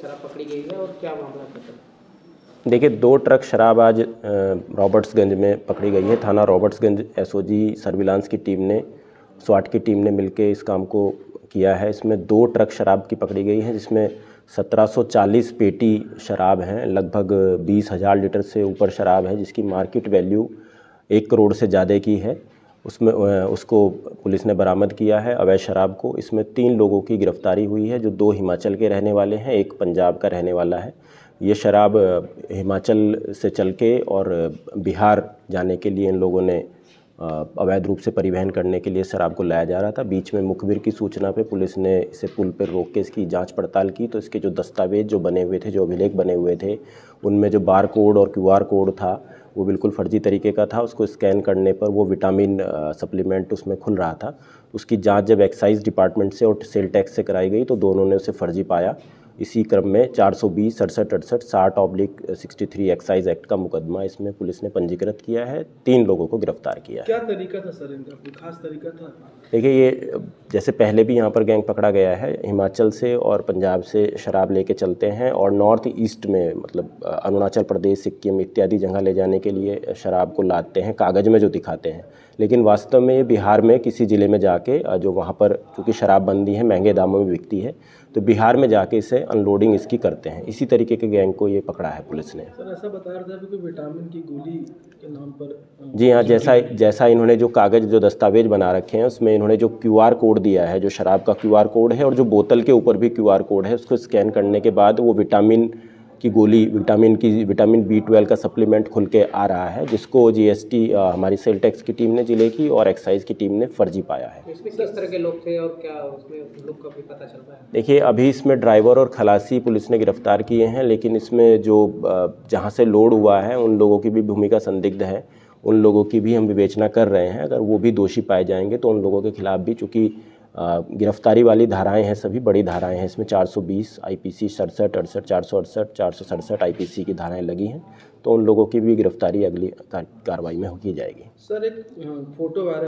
शराब पकड़ी गई है और क्या मामला है देखिए दो ट्रक शराब आज रॉबर्ट्सगंज में पकड़ी गई है थाना रॉबर्ट्सगंज एसओजी सर्विलांस की टीम ने स्वाट की टीम ने मिलकर इस काम को किया है इसमें दो ट्रक शराब की पकड़ी गई है जिसमें 1740 पेटी शराब हैं लगभग बीस हज़ार लीटर से ऊपर शराब है जिसकी मार्केट वैल्यू एक करोड़ से ज़्यादा की है उसमें उसको पुलिस ने बरामद किया है अवैध शराब को इसमें तीन लोगों की गिरफ्तारी हुई है जो दो हिमाचल के रहने वाले हैं एक पंजाब का रहने वाला है ये शराब हिमाचल से चल के और बिहार जाने के लिए इन लोगों ने अवैध रूप से परिवहन करने के लिए शराब को लाया जा रहा था बीच में मुखबिर की सूचना पे पुलिस ने इसे पुल पर रोक के इसकी जांच पड़ताल की तो इसके जो दस्तावेज जो बने हुए थे जो अभिलेख बने हुए थे उनमें जो बार कोड और क्यूआर कोड था वो बिल्कुल फ़र्जी तरीके का था उसको स्कैन करने पर वो विटामिन सप्लीमेंट उसमें खुल रहा था उसकी जांच जब एक्साइज डिपार्टमेंट से और सेल टैक्स से कराई गई तो दोनों ने उसे फ़र्जी पाया इसी क्रम में चार सौ बीस सड़सठ अड़सठ साठ oblique sixty three excise act का मुकदमा इसमें पुलिस ने पंजीकृत किया है तीन लोगों को गिरफ्तार किया क्या तरीका था सर इनका कोई खास तरीका था देखिए ये जैसे पहले भी यहाँ पर गैंग पकड़ा गया है हिमाचल से और पंजाब से शराब लेके चलते हैं और नॉर्थ ईस्ट में मतलब अरुणाचल प्रदेश सिक्किम इत्यादि जगह ले जाने के लिए शराब को लादते हैं कागज़ में जो दिखाते हैं लेकिन वास्तव में ये बिहार में किसी ज़िले में जाके जो वहाँ पर क्योंकि शराबबंदी है महंगे दामों में बिकती है तो बिहार में जाके इसे अनलोडिंग इसकी करते हैं इसी तरीके के गैंग को ये पकड़ा है पुलिस ने सर ऐसा बता रहा था कि विटामिन की गोली के नाम पर जी हाँ जैसा जैसा इन्होंने जो कागज़ जो दस्तावेज बना रखे हैं उसमें इन्होंने जो क्यू कोड दिया है जो शराब का क्यू कोड है और जो बोतल के ऊपर भी क्यू कोड है उसको स्कैन करने के बाद वो विटामिन की गोली विटामिन की विटामिन बी ट्वेल्व का सप्लीमेंट खुल के आ रहा है जिसको जीएसटी हमारी सेल टैक्स की टीम ने जिले की और एक्साइज की टीम ने फर्जी पाया है किस तरह के लोग थे और क्या उसमें का भी पता चल रहा है देखिए अभी इसमें ड्राइवर और खलासी पुलिस ने गिरफ्तार किए हैं लेकिन इसमें जो जहाँ से लोड हुआ है उन लोगों की भी भूमिका संदिग्ध है उन लोगों की भी हम विवेचना कर रहे हैं अगर वो भी दोषी पाए जाएंगे तो उन लोगों के खिलाफ भी चूँकि गिरफ्तारी वाली धाराएं हैं सभी बड़ी धाराएं हैं इसमें 420 आईपीसी सड़सठ अड़सठ चार सौ अड़सठ चार सौ सड़सठ आई की धाराएं लगी हैं तो उन लोगों की भी गिरफ्तारी अगली कार्रवाई में की जाएगी सर एक फ़ोटो वायरल